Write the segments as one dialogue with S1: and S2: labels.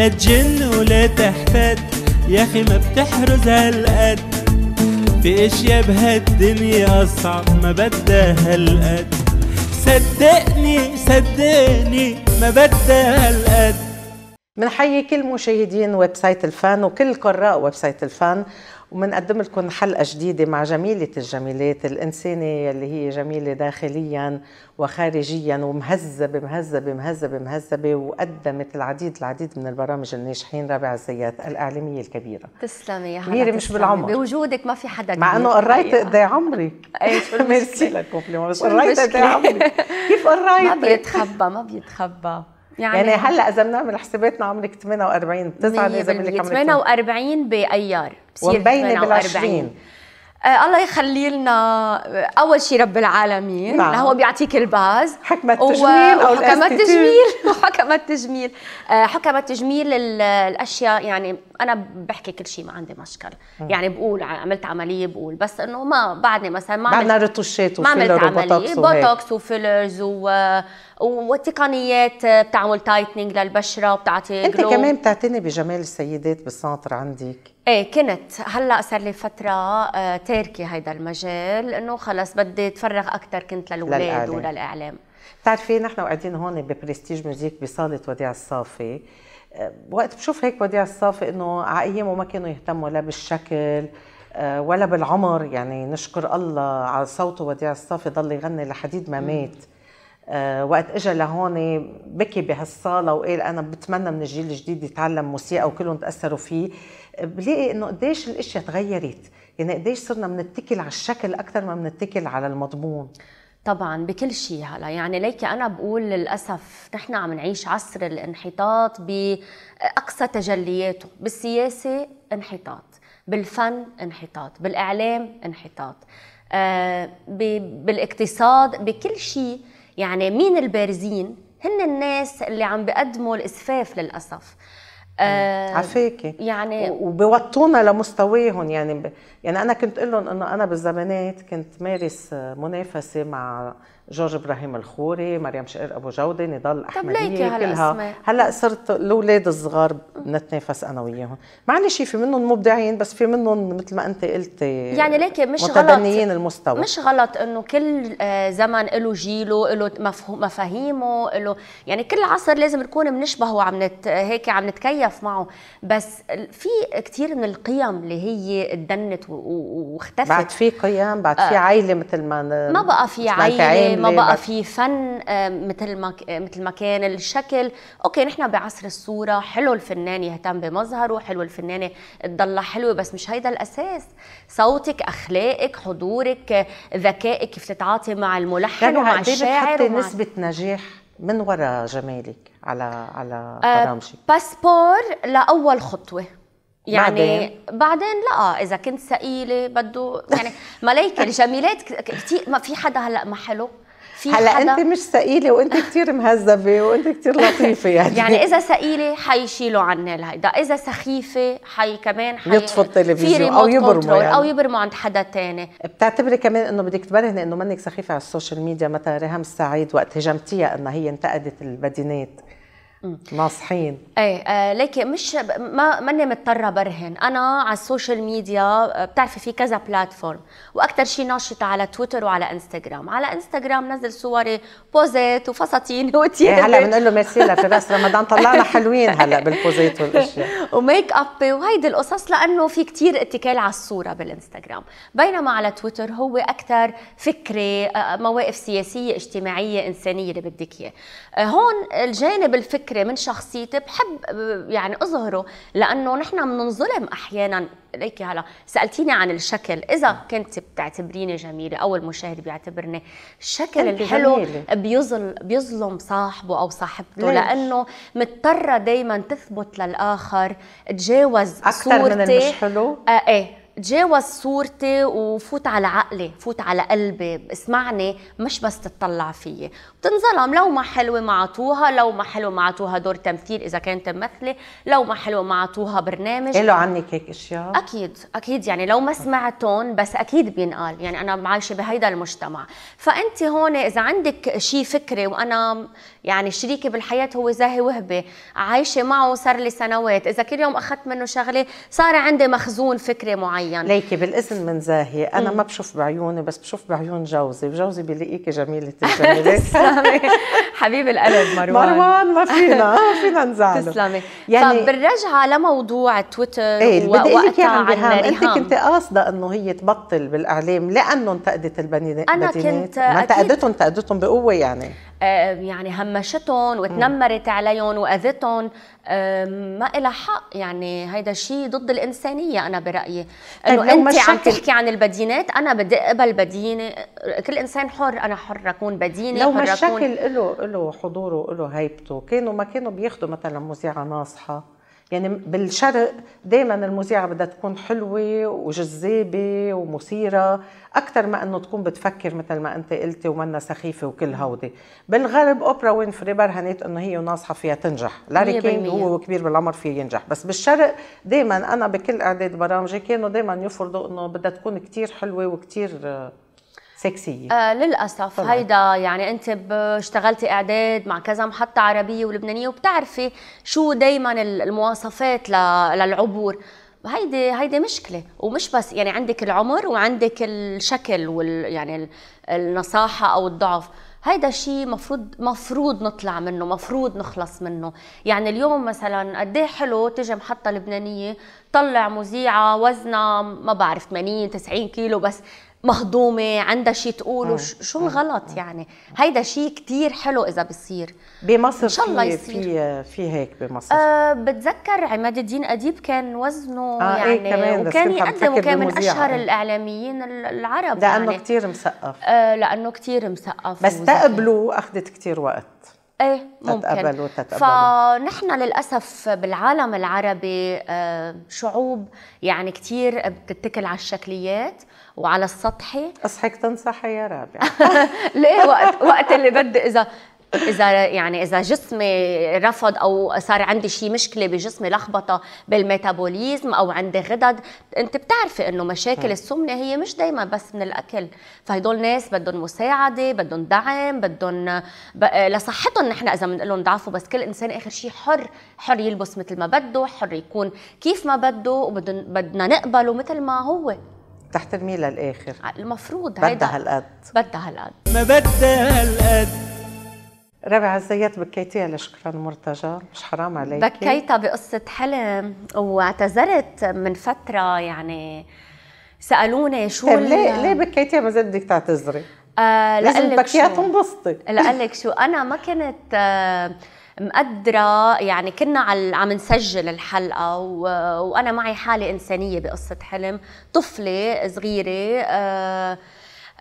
S1: لا تجن ولا تحتد يا اخي ما بتحرز هالقد في اشياء بهالدنيا اصعب ما بدها هالقد صدقني صدقني ما بدها هالقد بنحيي كل مشاهدين ويب سايت الفن وكل قراء ويب سايت الفن ومنقدم لكم حلقة جديدة مع جميلة الجميلات الإنسانة اللي هي جميلة داخليا وخارجيا ومهذبة مهذبة مهذبة مهذبة وقدمت العديد العديد من البرامج الناجحين رابع الزيات الإعلامية الكبيرة
S2: تسلمي يا كبيرة مش بالعمر بوجودك ما
S1: في حدا مع أنه قريت قد إيه عمري أي شو ميرسي لكم قريت قد إيه عمري كيف قريت ما بيتخبى ما بيتخبى يعني, يعني هلا اذا بنعمل حساباتنا عمرك 48 9 اذا بدك
S2: 48 بايار بتصير 48 ومبينه آه الله يخلي لنا آه، اول شيء رب العالمين نعم. هو بيعطيك الباز حكمة التجميل او حكمة التجميل حكمة التجميل آه حكمة التجميل الاشياء يعني انا بحكي كل شيء ما عندي مشكل يعني بقول عملت عمليه بقول بس انه ما بعدني مثلا ما عملت
S1: رتوشات ما عملت عمليه بوتوكس
S2: وفيلرز و... وتقنيات آه، بتعمل تايتنينج للبشره وبتعطي انت كمان
S1: بتعتني بجمال السيدات بالسنتر عندك
S2: ايه كنت هلا صار لي فتره آه، تاركه هيدا المجال انه خلص بدي اتفرغ اكثر كنت للاولاد وللاعلام
S1: بتعرفي نحن قاعدين هون ببرستيج ميوزيك بصاله وديع الصافي آه، وقت بشوف هيك وديع الصافي انه على ايامه ما كانوا يهتموا لا بالشكل آه، ولا بالعمر يعني نشكر الله على صوته وديع الصافي ضل يغني لحديد ما مات آه، وقت اجى لهون بكي بهالصاله وقال انا بتمنى من الجيل الجديد يتعلم موسيقى وكلهم تاثروا فيه بلاقي انه قديش الاشياء تغيرت يعني قديش صرنا بنتكل على الشكل اكثر ما بنتكل على المضمون طبعا بكل شيء
S2: هلا يعني ليك انا بقول للاسف نحن عم نعيش عصر الانحطاط باقصى تجلياته بالسياسه انحطاط بالفن انحطاط بالاعلام انحطاط آه بالاقتصاد بكل شيء يعني مين البارزين هن الناس اللي عم بيقدموا الاسفاف للاسف آه عفاكي
S1: يعني وبيوطونا لمستواهم يعني ب... يعني انا كنت اقول لهم انه انا بالزمانات كنت مارس منافسه مع جورج ابراهيم الخوري مريم شقير ابو جوده نضال الاحمديه كلها هلا صرت الاولاد الصغار نتنافس انا وياهم مع ان شيء في منهم مبدعين بس في منهم مثل ما انت قلتي يعني ليك مش متدنيين غلط المستوى مش
S2: غلط انه كل آه، زمن له جيله له مفاهيمه له يعني كل عصر لازم نكون بنشبهه وعم نت هيك عم نتكيف معه بس في كثير من القيم اللي هي تدنت
S1: واختفت بعد في قيم بعد في آه. عائله مثل ما ما بقى في عائله ما بقى
S2: في فن آه، مثل ما آه، مثل ما كان الشكل اوكي نحن بعصر الصوره حلو الفنان يهتم بمظهره حلو الفنانه تضلها حلوه بس مش هيدا الاساس صوتك اخلاقك حضورك ذكائك كيف تتعاطي مع الملحن ومع الشاعر بتحطي ومع... نسبه
S1: نجاح من وراء جمالك على على آه، برامجك أه
S2: باسبور لاول خطوه
S1: يعني بعدين,
S2: بعدين لا اذا كنت ثقيله بده يعني ملايكه الجميلات كثير ما في حدا هلا ما حلو في هلا حدا... انت
S1: مش ثقيله وانت كثير مهذبه وانت كثير لطيفه يعني يعني اذا
S2: ثقيله حيشيلوا عنا الهيدا اذا سخيفه حي كمان حي يطفوا التلفزيون او يبرموا يعني. او يبرموا عند حدا تاني
S1: بتعتبري كمان انه بدك تبرهني انه منك سخيفه على السوشيال ميديا مثلا ريهام السعيد وقت هجمتيها انها هي انتقدت البدينات ناصحين
S2: ايه آه ليكي مش ما ماني مضطره برهن انا على السوشيال ميديا آه، بتعرفي في كذا بلاتفورم واكثر شيء ناشطه على تويتر وعلى انستغرام على انستغرام نزل صوري بوزات وفساتين وتيابي إيه هلا بنقول له
S1: ميرسي في راس رمضان طلعنا حلوين هلا بالبوزات والاشياء
S2: وميك اب وهيدي القصص لانه في كثير اتكال على الصوره بالانستغرام بينما على تويتر هو اكثر فكري آه، مواقف سياسيه اجتماعيه انسانيه اللي بدك اياه آه، هون الجانب الفكري فكره من شخصيتي بحب يعني اظهره لانه نحن بننظلم احيانا ليكي هلا سالتيني عن الشكل اذا كنت بتعتبريني جميله او المشاهد بيعتبرني الشكل الحلو بيظل بيظلم صاحبه او صاحبته ليش؟ لانه مضطره دائما تثبت للاخر تجاوز اكثر صورتي من المش حلو آه ايه تجاوز صورتي وفوت على عقلي فوت على قلبي اسمعني مش بس تطلع فيي بتنظلم لو ما حلوة ما عطوها لو ما حلوة ما عطوها دور تمثيل إذا كانت ممثلة لو ما حلوة ما عطوها برنامج قالوا عنك
S1: هيك أشياء
S2: أكيد أكيد يعني لو ما سمعتهم بس أكيد بينقال يعني أنا عايشة بهيدا المجتمع فأنت هون إذا عندك شيء فكري وأنا يعني شريكي بالحياة هو زاهي وهبي عايشة معه صار لي سنوات إذا كل يوم أخذت منه شغلة صار عندي مخزون فكري معين معين يعني.
S1: ليكي بالاذن من زاهية انا مم. ما بشوف بعيوني بس بشوف بعيون جوزي وجوزي بيلاقيكي جميله الجميله
S2: تسلمي حبيب القلب مروان مروان ما فينا ما فينا نزعله تسلمي يعني بالرجعة لموضوع تويتر ايه بدي اقول لك عن ريهام انت كنت
S1: قاصده انه هي تبطل بالاعلام لانه انتقدت البنات انا كنت ما انتقدتهم انتقدتهم بقوه يعني
S2: آه، يعني همشتهم وتنمرت عليهم واذتهم ما لها حق يعني هيدا شيء ضد الإنسانية أنا برأيي طيب، إنه طيب أنت عم تحكي عن البدينات أنا بدي أقبل بدينة كل إنسان حر أنا حر أكون بدينة لو هالشكل
S1: له له حضوره له هيبته كانوا ما كانوا بياخذوا مثلا مذيعة ناصحة يعني بالشرق دائما المذيعه بدها تكون حلوه وجذابه ومثيره اكثر ما انه تكون بتفكر مثل ما انت قلتي ومنا سخيفه وكل هودي بالغرب اوبرا وينفري برهنت انه هي وناصحه فيها تنجح لاري كينج هو كبير بالعمر فيه ينجح بس بالشرق دائما انا بكل اعداد برامجي كانوا دائما يفرضوا انه بدها تكون كثير حلوه وكثير آه، سكسيه
S2: آه للاسف طبعا. هيدا يعني انت اشتغلتي اعداد مع كذا محطه عربيه ولبنانيه وبتعرفي شو دائما المواصفات للعبور هيدي هيدي مشكله ومش بس يعني عندك العمر وعندك الشكل وال يعني النصاحه او الضعف هيدا شيء مفروض مفروض نطلع منه مفروض نخلص منه يعني اليوم مثلا قد إيه حلو تجي محطه لبنانيه طلع مذيعه وزنها ما بعرف 80 90 كيلو بس مهضومه عندها شيء تقوله شو الغلط يعني هيدا شيء كثير حلو اذا بصير
S1: بمصر ان شاء الله يصير في في هيك بمصر
S2: أه بتذكر عماد الدين اديب كان وزنه آه إيه، يعني إيه كمان وكان يقدم وكان من اشهر الاعلاميين العرب لانه يعني كثير مثقف آه لانه كثير مثقف بس تقبله
S1: اخذت كثير وقت
S2: ايه ممكن تتقبلوا تتقبلوا فنحن للاسف بالعالم العربي آه، شعوب يعني كثير بتتكل على الشكليات وعلى
S1: السطحي اصحك تنصحي يا رابع
S2: ليه وقت وقت اللي بدي اذا اذا يعني اذا جسمي رفض او صار عندي شي مشكله بجسمي لخبطه بالميتابوليزم او عندي غدد انت بتعرفي انه مشاكل السمنه هي مش دائما بس من الاكل فهدول ناس بدهم مساعده بدهم دعم بدهم ب... لصحتهم نحن اذا بنقول لهم ضعفوا بس كل انسان اخر شيء حر حر يلبس مثل ما بده حر يكون كيف ما بده وبدنا نقبله مثل ما هو تحت
S1: للاخر آه، المفروض بدها هالقد
S2: بدها هالقد ما
S1: بدها هالقد ربع الزيات بكيتيها لشكرا مرتجى مش حرام عليك بكيتها
S2: بقصة حلم واعتذرت من فترة يعني سألوني
S1: شو طيب ليه ليه بكيتيها ما زلت بدك تعتذري؟
S2: آه لازم تبكيها
S1: تنبسطي
S2: لقلك شو أنا ما كنت آه مقدرة يعني كنا عم نسجل الحلقة وأنا معي حالة إنسانية بقصة حلم طفلة صغيرة آه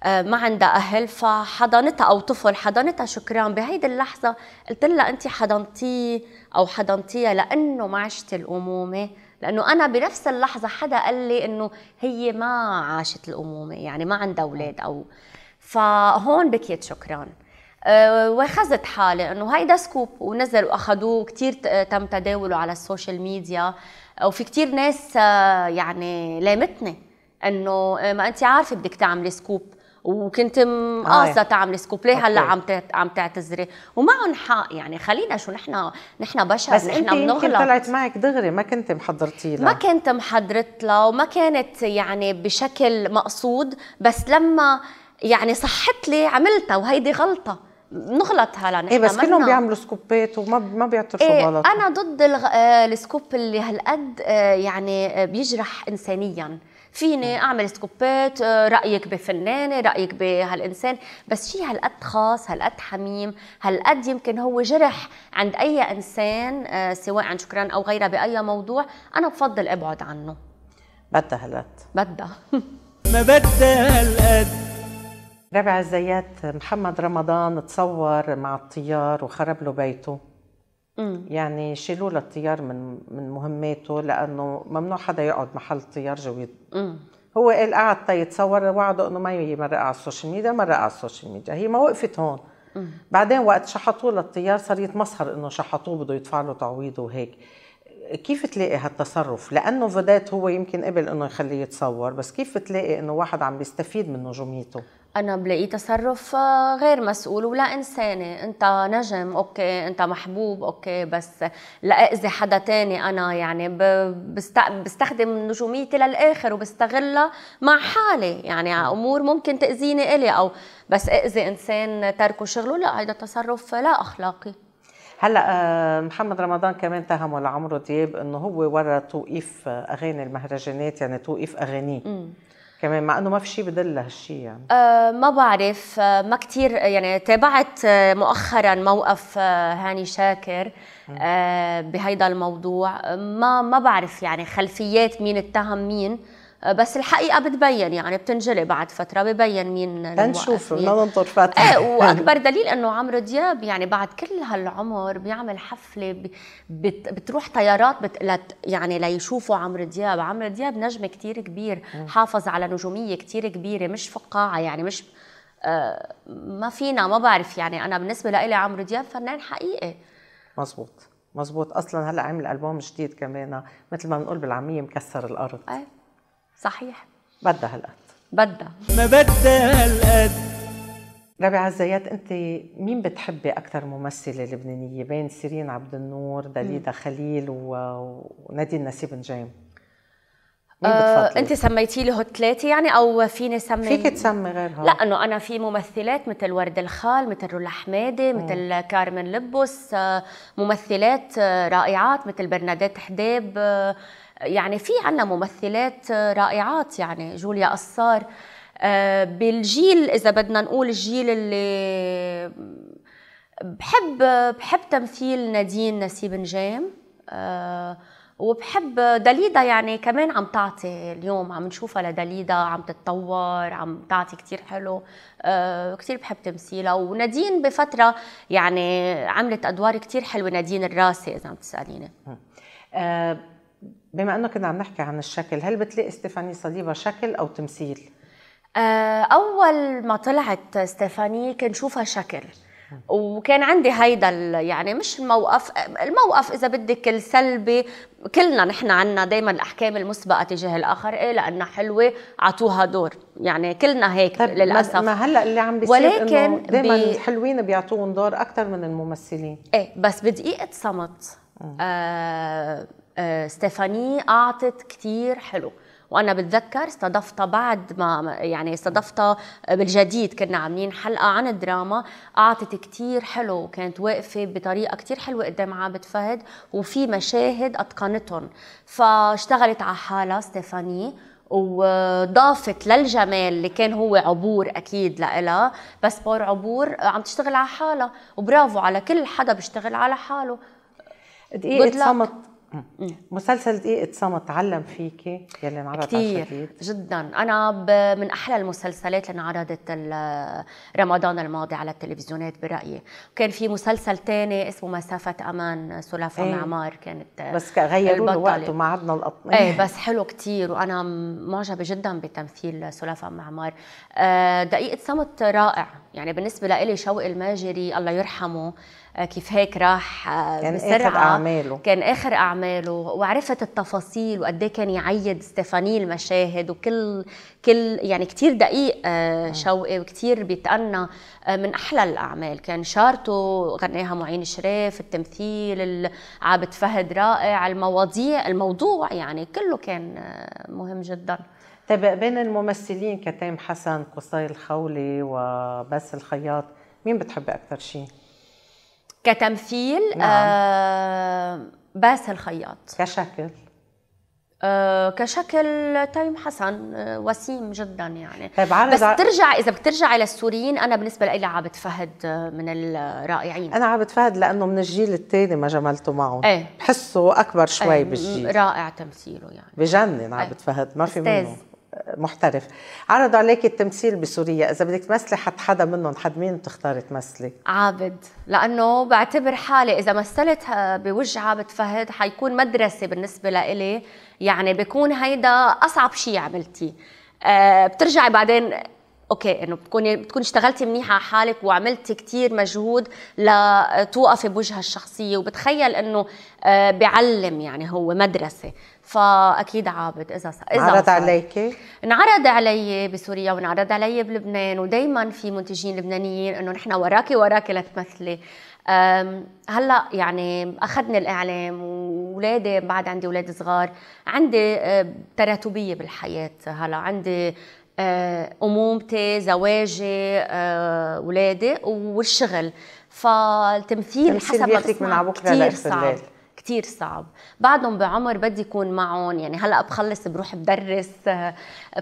S2: آه، ما عندها اهل فحضنتها او طفل حضنتها شكران بهيدي اللحظه قلت لها انت حضنتيه او حضنتيها لانه ما عشت الامومه لانه انا بنفس اللحظه حدا قال لي انه هي ما عاشت الامومه يعني ما عندها اولاد او فهون بكيت شكرا آه، واخذت حالي انه هيدا سكوب ونزل واخذوه كثير تم تداوله على السوشيال ميديا وفي كثير ناس آه، يعني لامتني انه ما انت عارفه بدك تعملي سكوب وكنت مقاصه آه، تعملي سكوبلي هلا عم عم تعتذري ومعهم حق يعني خلينا شو نحن نحن بشر بس نحن بنغلط طلعت
S1: معك دغري ما كنت محضرتي لها ما
S2: كنت محضرت لها وما كانت يعني بشكل مقصود بس لما يعني صحت لي عملتها وهيدي غلطه نغلط هلا نحن ايه بس كلهم بيعملوا
S1: سكوبات وما ما بيعترفوا إيه غلط
S2: انا ضد الغ... آه، السكوب اللي هالقد آه، يعني بيجرح انسانيا فيني اعمل سكوبات آه، رايك بفنانه رايك بهالانسان بس شيء هالقد خاص هالقد حميم هالقد يمكن هو جرح عند اي انسان آه، سواء عن شكرا او غيرها باي موضوع انا بفضل ابعد عنه بدها هالقد بدها
S1: ما بدها هالقد ربع الزيات محمد رمضان تصور مع الطيار وخرب له بيته يعني شيلوا للطيار من من مهماته لانه ممنوع حدا يقعد محل الطيار جويد هو قال قعد يتصور وعده انه ما يمرق على السوشيال ميديا مرق على السوشيال ميديا هي ما وقفت هون مم. بعدين وقت شحطوه للطيار صار يتمسخر انه شحطوه بده يدفع له تعويض وهيك كيف تلاقي هالتصرف لانه فدات هو يمكن قبل انه يخليه يتصور بس كيف تلاقي انه واحد عم بيستفيد من نجوميته
S2: انا بلاقيه تصرف آه، غير مسؤول ولا انساني انت نجم اوكي انت محبوب اوكي بس لاذي حدا تاني انا يعني بستخدم نجوميتي للاخر وبستغلها مع حالي يعني امور ممكن تاذيني الي او بس اذي انسان تركه شغله لا هيدا تصرف لا اخلاقي
S1: هلا آه، محمد رمضان كمان تهمه لعمرو دياب انه هو ورا توقيف اغاني المهرجانات يعني توقيف اغانيه كمان مع انه ما في شيء بدل لهالشيء يعني
S2: أه ما بعرف أه ما كثير يعني تابعت أه، مؤخرا موقف أه، هاني شاكر أه بهيدا الموضوع ما ما بعرف يعني خلفيات مين اتهم مين أه، بس الحقيقه بتبين يعني بتنجلي بعد فتره ببين مين ما
S1: لننطر فتره ايه واكبر
S2: دليل انه عمرو دياب يعني بعد كل هالعمر بيعمل حفله بتروح طيارات بت يعني ليشوفوا عمرو دياب عمرو دياب نجم كتير كبير حافظ على نجوميه كتير كبيره مش فقاعه يعني مش أه، ما فينا ما بعرف يعني انا بالنسبه لي عمرو دياب فنان حقيقي
S1: مزبوط مزبوط اصلا هلا عمل البوم جديد كمان مثل ما بنقول بالعاميه مكسر الارض أي. صحيح بدها هالقد بدها ما بدها هالقد ربيع عزيات انت مين بتحبي اكثر ممثله لبنانيه بين سيرين عبد النور دليدا خليل و... ونادين نسيب نجيم مين أه انت
S2: سميتي له ثلاثه يعني او فيني سمي فيك تسمي غيرها لا انه انا في ممثلات مثل ورد الخال مثل رولا حمادي مثل كارمن لبس آه، ممثلات آه، رائعات مثل برنادات حداب آه، يعني في عنا ممثلات رائعات يعني جوليا قصار آه، بالجيل اذا بدنا نقول الجيل اللي بحب بحب تمثيل نادين نسيب نجام آه، وبحب داليدا يعني كمان عم تعطي اليوم عم نشوفها لداليدا عم تتطور عم تعطي كتير حلو كثير آه، كتير بحب تمثيلها ونادين بفترة يعني عملت أدوار كتير حلوة نادين الراسي إذا عم تسأليني
S1: بما انه كنا عم نحكي عن الشكل هل بتلاقي ستيفاني صليبه شكل او تمثيل آه، اول ما طلعت ستيفاني كان شوفها شكل
S2: وكان عندي هيدا يعني مش الموقف الموقف اذا بدك السلبي كلنا نحن عنا دائما الاحكام المسبقه تجاه الاخر إيه لانها حلوه عطوها دور يعني كلنا هيك طيب للاسف ما هلا اللي عم بيصير ولكن دائما بي...
S1: الحلوين بيعطوهم دور اكثر من الممثلين
S2: ايه بس بدقيقه صمت آه آه، ستيفاني اعطت كثير حلو وانا بتذكر استضفتها بعد ما يعني استضفتها بالجديد كنا عاملين حلقه عن الدراما اعطت كثير حلو وكانت واقفه بطريقه كثير حلوه قدام عابد فهد وفي مشاهد اتقنتهم فاشتغلت على حالها ستيفاني وضافت للجمال اللي كان هو عبور اكيد لإلها بس بور عبور عم تشتغل على حالها وبرافو على كل حدا بيشتغل على حاله دقيقة صمت
S1: مسلسل دقيقة صمت سما تعلم فيكي يلي انعرض كتير جدا
S2: أنا من أحلى المسلسلات اللي انعرضت رمضان الماضي على التلفزيونات برأيي وكان في مسلسل تاني اسمه مسافة أمان سلافة ايه. معمار كانت بس غيروا وقته ما عدنا القطنية ايه بس حلو كتير وأنا معجبة جدا بتمثيل سلافة معمار آه، دقيقة صمت رائع يعني بالنسبة لي شوقي الماجري الله يرحمه آه، كيف هيك راح آه، كان بسرعة آخر أعماله كان آخر أعماله وعرفت التفاصيل وقد إيه كان يعيد ستيفاني المشاهد وكل كل يعني كتير دقيق آه، شوقي وكتير بيتأنى من أحلى الأعمال كان شارته غناها معين شريف التمثيل عابد فهد رائع المواضيع
S1: الموضوع يعني كله كان مهم جدا طيب بين الممثلين كتام حسن قصي الخولي وبس الخياط مين بتحبي أكثر شيء؟
S2: كتمثيل نعم. آه، باسل خياط كشكل آه كشكل تيم حسن آه وسيم جدا يعني
S1: طيب بس ع... ترجع
S2: اذا بترجع الى للسوريين انا بالنسبه لي عابد فهد آه، من
S1: الرائعين انا عابد فهد لانه من الجيل الثاني ما جملته معه ايه بحسه اكبر شوي ايه بالجيل رائع
S2: تمثيله يعني
S1: بجنن عابد ايه فهد ما في منه محترف عرضوا عليك التمثيل بسوريا اذا بدك تمثلي حد حدا منهم حد مين بتختاري تمثلي
S2: عابد لانه بعتبر حالي اذا مثلت آه، بوجه عابد فهد حيكون مدرسه بالنسبه لإلي يعني بكون هيدا اصعب شيء عملتيه أه بترجعي بعدين اوكي انه بتكوني بتكون اشتغلتي منيح على حالك وعملتي كثير مجهود لتوقفي بوجه الشخصيه وبتخيل انه آه، بيعلم يعني هو مدرسه فاكيد عابد اذا اذا انعرض
S1: عليك
S2: انعرض علي بسوريا وانعرض علي بلبنان ودائما في منتجين لبنانيين انه نحن وراكي وراكي لتمثلي هلا يعني اخذني الاعلام واولادي بعد عندي اولاد صغار عندي تراتبيه بالحياه هلا عندي امومتي زواجي اولادي والشغل فالتمثيل حسب ما بسمع كثير صعب كتير صعب بعدهم بعمر بدي يكون معهم يعني هلا بخلص بروح بدرس آه،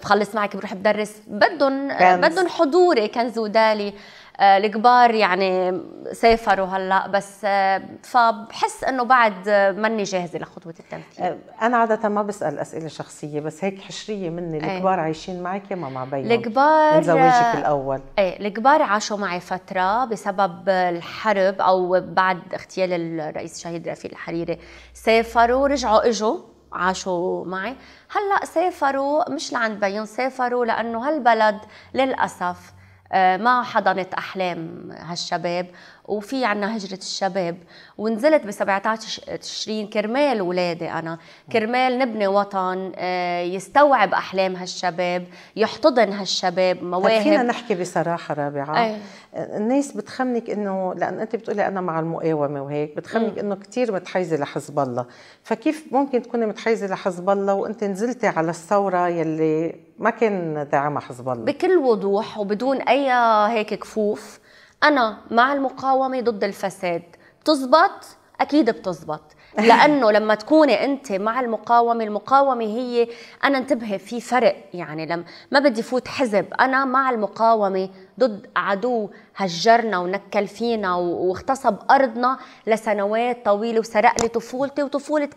S2: بخلص معك بروح بدرس بدهم آه، بدهم حضوري كنز ودالي آه، الكبار يعني سافروا هلا بس آه، فبحس انه بعد ماني جاهزه لخطوه التمثيل
S1: آه، انا عاده ما بسال اسئله شخصيه بس هيك حشريه مني إيه. الكبار عايشين معك ما مع بيهم الكبار من زواجك الاول
S2: ايه الكبار عاشوا معي فتره بسبب الحرب او بعد اغتيال الرئيس الشهيد رفيق الحريري سافروا رجعوا اجوا عاشوا معي هلا سافروا مش لعند بيهم سافروا لانه هالبلد للاسف آه، ما حضنت احلام هالشباب وفي عنا هجرة الشباب ونزلت ب 17 تشرين كرمال ولادي أنا كرمال نبني وطن آه، يستوعب أحلام هالشباب يحتضن
S1: هالشباب طيب، مواهب فينا نحكي بصراحة رابعة أي. الناس بتخمنك إنه لأن أنت بتقولي أنا مع المقاومة وهيك بتخمنك إنه كثير متحيزة لحزب الله فكيف ممكن تكوني متحيزة لحزب الله وأنت نزلتي على الثورة يلي ما كان دعم حزب الله بكل
S2: وضوح وبدون اي هيك كفوف انا مع المقاومه ضد الفساد بتزبط اكيد بتزبط لانه لما تكوني انت مع المقاومه المقاومه هي انا انتبهي في فرق يعني لم ما بدي فوت حزب انا مع المقاومه ضد عدو هجرنا ونكل فينا واغتصب ارضنا لسنوات طويله وسرق لي طفولتي وطفوله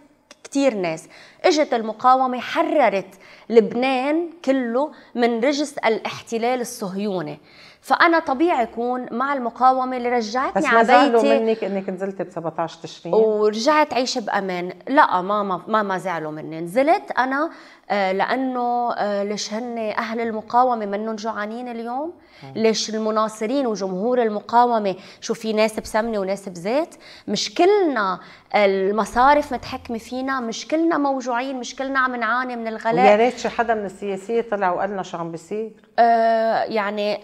S2: كتير ناس اجت المقاومة حررت لبنان كله من رجس الاحتلال الصهيوني فانا طبيعي اكون مع المقاومه اللي رجعتني على بيتي منك انك نزلتي ب 17 تشرين ورجعت عيش بامان لا ما ما زعلوا مني نزلت انا آه، لانه آه، ليش هن اهل المقاومه منهم جوعانين اليوم ليش المناصرين وجمهور المقاومه شو في ناس بسمنه وناس بزيت مش كلنا المصارف متحكمه فينا مش كلنا موجوعين مش كلنا عم نعاني من الغلاء يا ريت شي
S1: حدا من السياسيه طلع وقال لنا شو عم بيصير
S2: آه يعني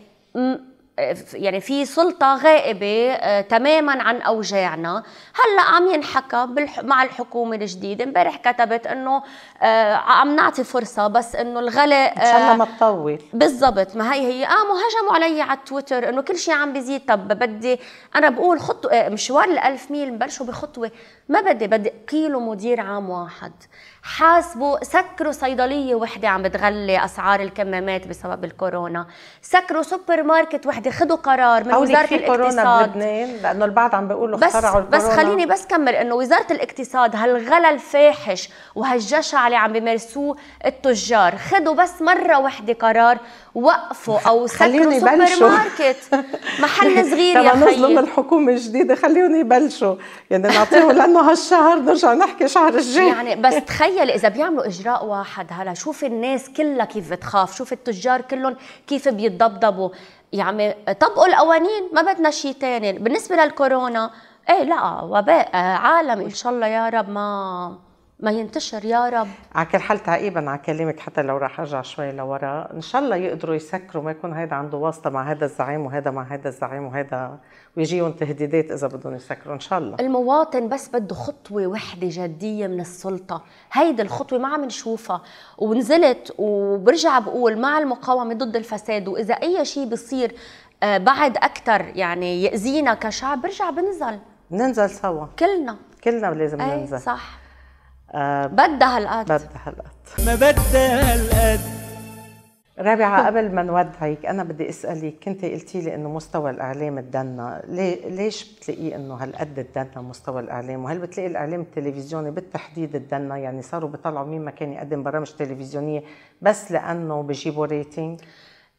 S2: يعني في سلطة غائبة آه، تماما عن أوجاعنا هلا عم ينحكى مع الحكومة الجديدة امبارح كتبت إنه آه، عم نعطي فرصة بس إنه الغلاء إن شاء الله آه، ما تطول بالضبط ما هي هي قاموا هجموا علي على تويتر إنه كل شيء عم بيزيد طب بدي أنا بقول خطوة مشوار الألف ميل بلشوا بخطوة ما بدي بدي قيلوا مدير عام واحد حاسبوا سكروا صيدليه وحده عم بتغلي اسعار الكمامات بسبب الكورونا سكروا سوبر ماركت وحده خدوا قرار من وزاره الاقتصاد
S1: بلبنان لانه البعض عم بيقولوا بس الكورونا بس خليني
S2: بس كمل انه وزاره الاقتصاد هالغلا الفاحش وهالجشع اللي عم بيمارسوه التجار خدوا بس مره وحده قرار وقفوا او سكروا سوبر ماركت
S1: محل صغير يا خيي نظلم الحكومه الجديده خليهم يبلشوا يعني نعطيهم لانه هالشهر نرجع نحكي شهر الجاي يعني
S2: بس تخيل تخيل اذا بيعملوا اجراء واحد هلا شوف الناس كلها كيف بتخاف شوف التجار كلهم كيف بيتضبضبوا يا عمي طبقوا القوانين ما بدنا شيء ثاني بالنسبه للكورونا ايه لا وباء عالمي ان شاء الله يا رب ما ما ينتشر يا رب
S1: على كل حال تعقيبا على كلامك حتى لو راح ارجع شوي لورا ان شاء الله يقدروا يسكروا ما يكون هيدا عنده واسطه مع هذا الزعيم وهذا مع هذا الزعيم وهذا ويجيهم تهديدات اذا بدهم يسكروا ان شاء الله
S2: المواطن بس بده خطوه وحده جديه من السلطه هيدي الخطوه ما عم نشوفها ونزلت وبرجع بقول مع المقاومه ضد الفساد واذا اي شيء بصير آه، بعد اكثر يعني ياذينا كشعب
S1: برجع بنزل ننزل سوا كلنا كلنا لازم أي ننزل صح آه، بدها هالقد بدها هالقد ما بدها هالقد رابعة قبل ما نودعك أنا بدي أسألك كنت قلتي لي إنه مستوى الإعلام تدنى ليش بتلاقيه إنه هالقد تدنى مستوى الإعلام وهل بتلاقي الإعلام التلفزيوني بالتحديد تدنى يعني صاروا بيطلعوا مين ما كان يقدم برامج تلفزيونية بس لأنه بجيبوا ريتنج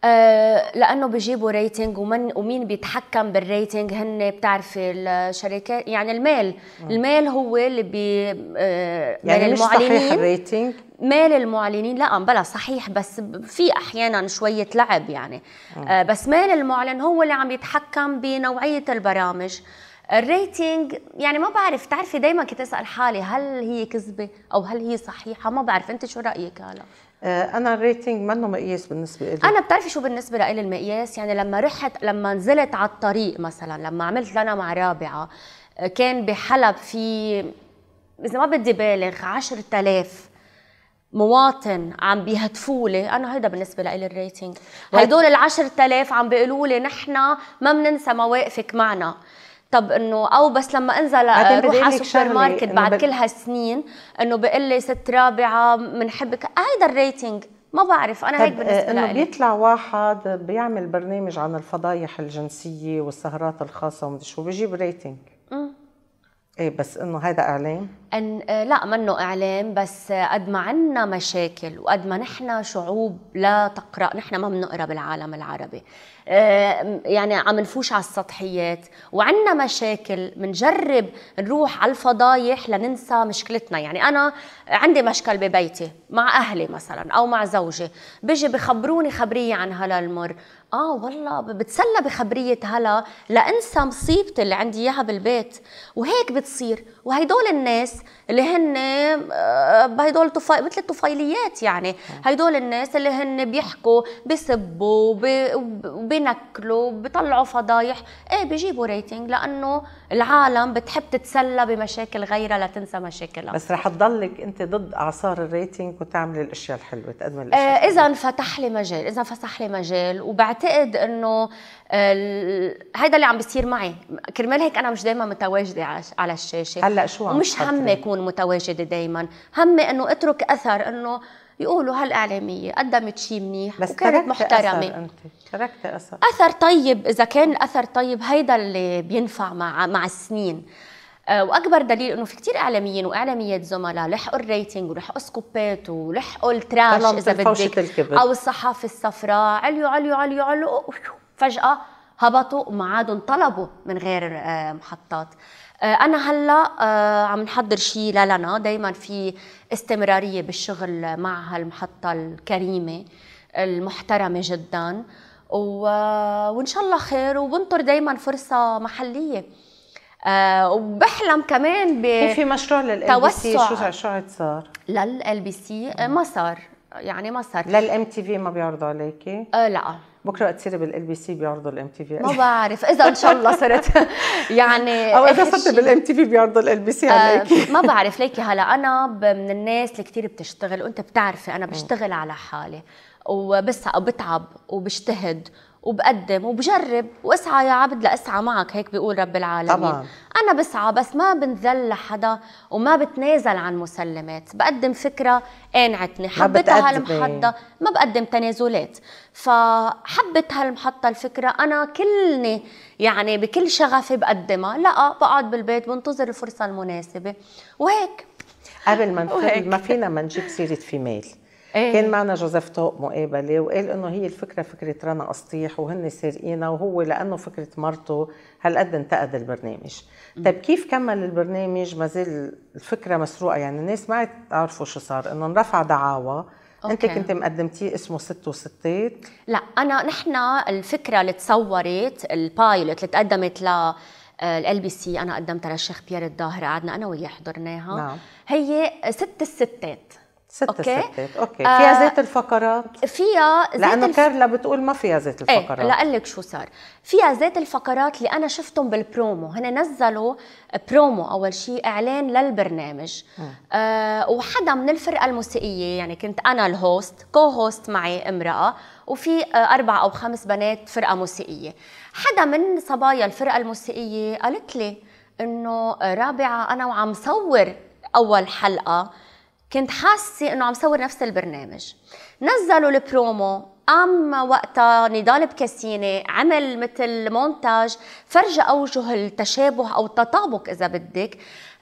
S2: آه، لانه بجيبوا ريتنج ومن ومين بيتحكم بالريتنج هن بتعرفي الشركات يعني المال المال هو اللي بي آه، يعني مش المعلنين صحيح الريتنج مال المعلنين لا بلا صحيح بس في احيانا شويه لعب يعني آه، بس مال المعلن هو اللي عم يتحكم بنوعيه البرامج الريتنج يعني ما بعرف تعرفي دائما كنت اسال حالي هل هي كذبه او هل هي صحيحه ما بعرف انت شو رايك هلا
S1: آه، انا الريتنج منه مقياس بالنسبه لي انا
S2: بتعرفي شو بالنسبه لي المقياس يعني لما رحت لما نزلت على الطريق مثلا لما عملت لنا مع رابعه آه، كان بحلب في اذا ما بدي بالغ 10000 مواطن عم بيهتفوا لي انا هيدا بالنسبه لي الريتنج هدول ال 10000 عم بيقولوا لي نحن ما بننسى مواقفك معنا طب انه او بس لما انزل اروح آه، على السوبر ماركت بعد كل هالسنين انه بقول لي ست رابعه بنحبك هيدا الريتنج ما بعرف انا هيك آه، بالنسبه لي انه بيطلع
S1: واحد بيعمل برنامج عن الفضايح الجنسيه والسهرات الخاصه ومدري شو بجيب ريتنج ايه بس انه هذا اعلام؟
S2: أن آه، لا منه اعلام بس آه، قد ما عندنا مشاكل وقد ما نحن شعوب لا تقرا نحن ما بنقرا بالعالم العربي آه، يعني عم نفوش على السطحيات وعندنا مشاكل بنجرب نروح على الفضايح لننسى مشكلتنا يعني انا عندي مشكل ببيتي مع اهلي مثلا او مع زوجي بيجي بخبروني خبريه عن هلا المر اه والله بتسلى بخبريه هلا لانسى مصيبتي اللي عندي اياها بالبيت وهيك بتصير وهيدول الناس اللي هن آه، هيدول طفاي مثل الطفيليات يعني آه. هيدول الناس اللي هن بيحكوا وبنكلوا وبينكلوا بيطلعوا فضايح ايه بيجيبوا ريتنج لانه العالم بتحب تتسلى بمشاكل غيرها لتنسى مشاكلها بس رح
S1: تضلك انت ضد اعصار الريتنج وتعملي الاشياء الحلوه تقدمي الاشياء
S2: آه اذا انفتح لي مجال اذا فتح لي مجال وبعد بعتقد انه آه، هيدا اللي عم بيصير معي كرمال هيك انا مش دائما متواجده على الشاشه هلا شو عم ومش همي اكون متواجده دائما همي انه اترك اثر انه يقولوا هالاعلاميه قدمت شيء منيح بس وكانت محترمه أثر انت
S1: تركت اثر
S2: اثر طيب اذا كان اثر طيب هيدا اللي بينفع مع مع السنين آه، واكبر دليل انه في كثير اعلاميين واعلاميات زملاء لحقوا الريتنج ولحقوا سكوبات ولحقوا التراش اذا بدك او الصحافه الصفراء عليو عليو عليو عليو فجاه هبطوا وما عادوا انطلبوا من غير آه، محطات آه، انا هلا عم نحضر شيء لنا دائما في استمراريه بالشغل مع هالمحطه الكريمه المحترمه جدا و... وان شاء الله خير وبنطر دائما فرصه محليه آه، وبحلم كمان ب إيه، في مشروع
S1: للال بي سي شو شو صار؟ للال بي سي آه، ما صار يعني ما صار للام تي في ما بيعرضوا عليكي؟ آه لا بكره وقت تصيري بالال بي سي بيعرضوا الام تي في ما
S2: بعرف اذا ان شاء الله
S1: صرت يعني او اذا صرت بالام تي في بيعرضوا الال بي سي آه، عليكي
S2: ما بعرف ليكي هلا انا من الناس اللي كثير بتشتغل وانت بتعرفي انا بشتغل على حالي وبس بتعب وبجتهد وبقدم وبجرب واسعى يا عبد لاسعى معك هيك بيقول رب العالمين طبعا. انا بسعى بس ما بنذل لحدا وما بتنازل عن مسلمات بقدم فكره قانعتني حبتها هالمحطه ما بقدم تنازلات فحبت هالمحطه الفكره انا كلني يعني بكل شغفي بقدمها لا بقعد بالبيت بنتظر الفرصه المناسبه وهيك
S1: قبل ما ما فينا ما نجيب سيره فيميل إيه. كان معنا جوزيف طوق مقابله وقال انه هي الفكره فكره رنا قسطيح وهن سارقينها وهو لانه فكره مرته هالقد انتقد البرنامج طيب كيف كمل البرنامج ما زال الفكره مسروقه يعني الناس ما تعرفوا شو صار انه انرفع دعاوى أوكي. انت كنت مقدمتيه اسمه ست وستات
S2: لا انا نحن الفكره اللي تصورت البايلوت اللي تقدمت ل آه، ال بي سي انا قدمتها للشيخ بيير الظاهر قعدنا انا وياه حضرناها نعم. هي ست الستات ست أوكي. ستات اوكي فيها آه، زيت الفقرات فيها زيت لانه الف...
S1: كارلا بتقول ما فيها زيت إيه، الفقرات ايه لقلك
S2: شو صار فيها زيت الفقرات اللي انا شفتهم بالبرومو هن نزلوا برومو اول شيء اعلان للبرنامج آه وحدا من الفرقه الموسيقيه يعني كنت انا الهوست كو هوست معي امراه وفي آه، اربع او خمس بنات فرقه موسيقيه حدا من صبايا الفرقه الموسيقيه قالت لي انه آه، رابعه انا وعم صور اول حلقه كنت حاسه انه عم صور نفس البرنامج نزلوا البرومو قام وقتها نضال بكاسيني عمل مثل مونتاج فرجى اوجه التشابه او التطابق اذا بدك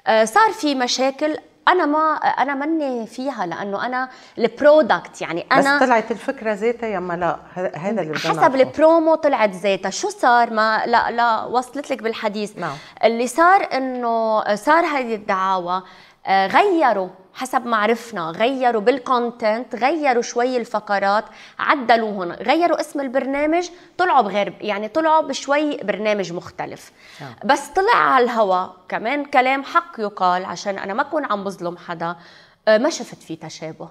S2: آه، صار في مشاكل انا ما انا مني فيها لانه انا البرودكت يعني انا بس طلعت الفكره ذاتها اما لا
S1: هذا اللي حسب
S2: البرومو طلعت ذاتها شو صار ما لا لا وصلت لك بالحديث نعم. اللي صار انه صار هذه الدعاوى آه، غيروا حسب ما عرفنا غيروا بالكونتنت غيروا شوي الفقرات عدلوهن غيروا اسم البرنامج طلعوا بغير يعني طلعوا بشوي برنامج مختلف آه. بس طلع على الهوا كمان كلام حق يقال عشان انا ما اكون عم بظلم حدا آه، ما شفت فيه تشابه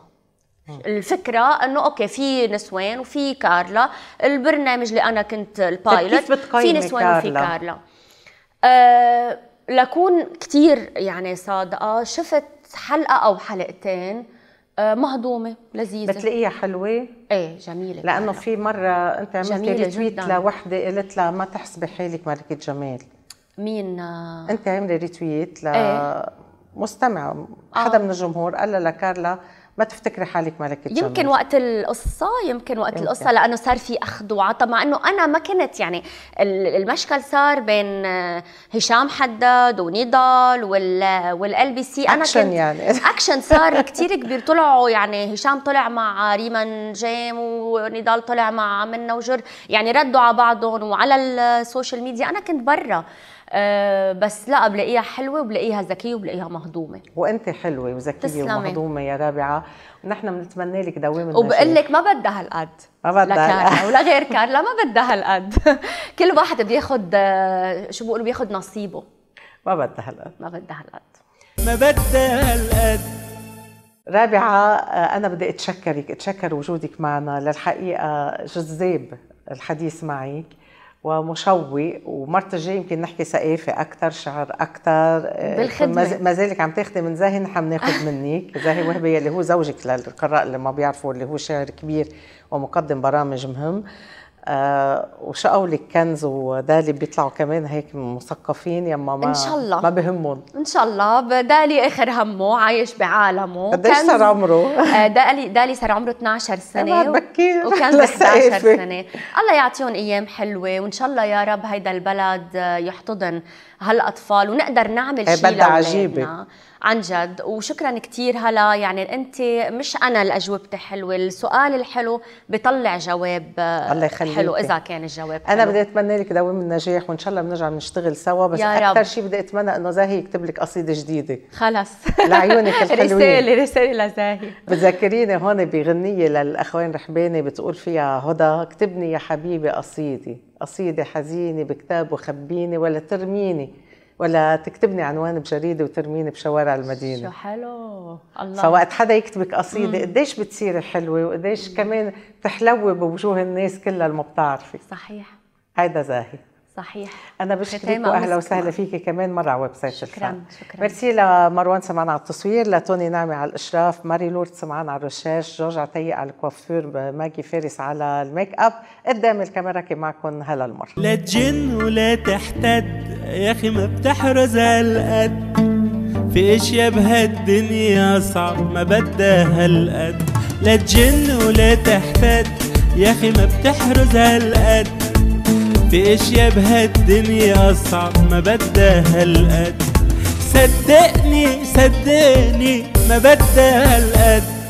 S2: الفكره انه اوكي في نسوان وفي كارلا البرنامج اللي انا كنت البايلوت طيب، في نسوان وفي كارلا أه لكون كثير يعني صادقه شفت حلقه او حلقتين
S1: آه، مهضومه لذيذه بتلاقيها حلوه ايه جميله لانه في مره انت عملتي ريتويت لوحده قلت لها ما تحسبي حالك ملكه جمال مين انت عامله ريتويت إيه. لمستمع ايه؟ حدا آه. من الجمهور قال لها لكارلا ما تفتكري حالك ملكة يمكن
S2: وقت القصة يمكن وقت يمكن. القصة لأنه صار في أخذ وعطى مع أنه أنا ما كنت يعني المشكل صار بين هشام حداد ونضال وال والال بي سي أنا أكشن كنت يعني أكشن صار كثير كبير طلعوا يعني هشام طلع مع ريمان جيم ونضال طلع مع منا وجر يعني ردوا على بعضهم وعلى السوشيال ميديا أنا كنت برا آه، بس لا بلاقيها حلوه وبلاقيها ذكيه وبلاقيها
S1: مهضومه وانت حلوه وذكيه ومهضومه يا رابعه ونحن بنتمنى لك دوام وبقول لك
S2: ما بدها هالقد
S1: ما بدها هالقد
S2: ولا غير كارلا ما بدها هالقد كل واحد بياخد آه، شو بيقولوا بياخد نصيبه ما بدها هالقد ما بدها هالقد
S1: ما بدها هالقد رابعة آه، أنا بدي أتشكرك أتشكر وجودك معنا للحقيقة جذاب الحديث معك ومشوق ومرت الجاي يمكن نحكي ثقافة أكثر شعر أكثر آه، بالخدمة ما زالك عم تاخذي من زاهي نحن بناخذ منك زاهي وهبي اللي هو زوجك للقراء اللي ما بيعرفوا اللي هو شاعر كبير ومقدم برامج مهم آه وشقوا لك كنز ودالي بيطلعوا كمان هيك مثقفين يما ما ان شاء الله ما بهمهم
S2: ان شاء الله دالي اخر همه عايش بعالمه قديش صار عمره؟ آه دالي دالي صار عمره 12 إيه، سنه بكير وكنز 11 سنه الله يعطيهم ايام حلوه وان شاء الله يا رب هيدا البلد يحتضن هالاطفال ونقدر نعمل إيه، شيء بلد عجيبه عن جد وشكرا كثير هلا يعني انت مش انا اللي اجوبتي حلوه السؤال الحلو بيطلع جواب آه، الله يخليك حلو اذا كان الجواب حلو. انا بدي
S1: اتمنى لك دوام النجاح وان شاء الله بنرجع بنشتغل سوا بس اكثر شيء بدي اتمنى انه زاهي يكتب لك قصيده جديده
S2: خلص لعيونك الحلوين رساله رساله لزاهي
S1: بتذكريني هون بغنيه للاخوين رحباني بتقول فيها هدى اكتبني يا حبيبي قصيده قصيده حزينه بكتاب وخبيني ولا ترميني ولا تكتبني عنوان بجريده وترميني بشوارع المدينه شو
S2: حلو الله فوقت
S1: حدا يكتبك قصيده قديش بتصيري حلوه وقديش كمان بتحلوي بوجوه الناس كلها اللي ما بتعرفي صحيح هيدا زاهي صحيح انا بشكرك واهلا وسهلا فيكي كمان مره على ويب سايت شكرا الفن. شكرا ميرسي لمروان سمعان على التصوير لتوني نعمه على الاشراف ماري لورد سمعان على الرشاش جورج عطيه على الكوافير ماجي فارس على الميك اب قدام الكاميرا كي معكم هلا المر لا تجن ولا تحتد يا اخي ما بتحرز هالقد في اشياء بهالدنيا صعب ما بدها هالقد لا تجن ولا تحتد يا اخي ما بتحرز هالقد في اشياء بهالدنيا اصعب ما بدها هالقد صدقني صدقني ما بدها
S2: هالقد